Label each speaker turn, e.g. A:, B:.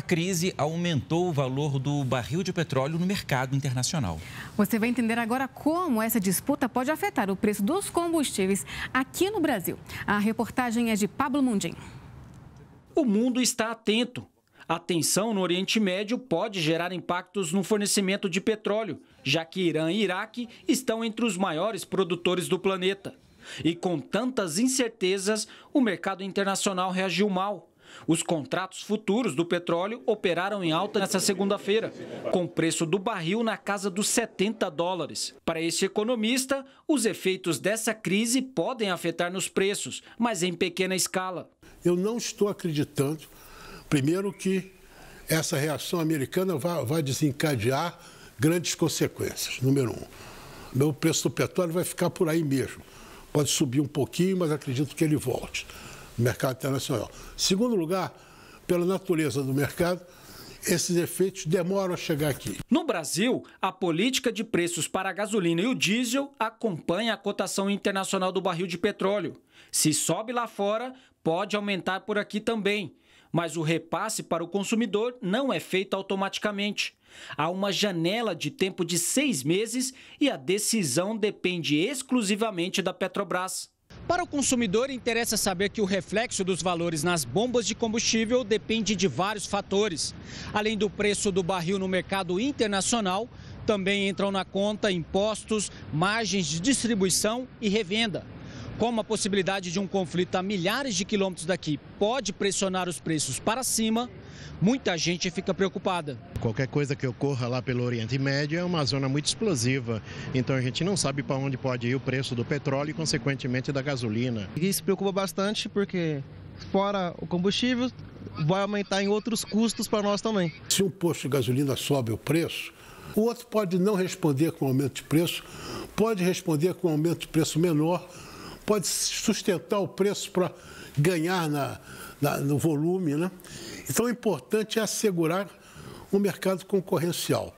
A: A crise aumentou o valor do barril de petróleo no mercado internacional. Você vai entender agora como essa disputa pode afetar o preço dos combustíveis aqui no Brasil. A reportagem é de Pablo Mundim. O mundo está atento. A tensão no Oriente Médio pode gerar impactos no fornecimento de petróleo, já que Irã e Iraque estão entre os maiores produtores do planeta. E com tantas incertezas, o mercado internacional reagiu mal. Os contratos futuros do petróleo operaram em alta nesta segunda-feira, com o preço do barril na casa dos 70 dólares. Para este economista, os efeitos dessa crise podem afetar nos preços, mas em pequena escala.
B: Eu não estou acreditando, primeiro, que essa reação americana vai desencadear grandes consequências, número um. O preço do petróleo vai ficar por aí mesmo. Pode subir um pouquinho, mas acredito que ele volte mercado internacional. Segundo lugar, pela natureza do mercado, esses efeitos demoram a chegar aqui.
A: No Brasil, a política de preços para a gasolina e o diesel acompanha a cotação internacional do barril de petróleo. Se sobe lá fora, pode aumentar por aqui também. Mas o repasse para o consumidor não é feito automaticamente. Há uma janela de tempo de seis meses e a decisão depende exclusivamente da Petrobras. Para o consumidor, interessa saber que o reflexo dos valores nas bombas de combustível depende de vários fatores. Além do preço do barril no mercado internacional, também entram na conta impostos, margens de distribuição e revenda. Como a possibilidade de um conflito a milhares de quilômetros daqui pode pressionar os preços para cima, muita gente fica preocupada.
B: Qualquer coisa que ocorra lá pelo Oriente Médio é uma zona muito explosiva, então a gente não sabe para onde pode ir o preço do petróleo e, consequentemente, da gasolina. Isso se preocupa bastante porque, fora o combustível, vai aumentar em outros custos para nós também. Se um posto de gasolina sobe o preço, o outro pode não responder com aumento de preço, pode responder com aumento de preço menor pode sustentar o preço para ganhar na, na, no volume. Né? Então, o importante é assegurar um mercado concorrencial.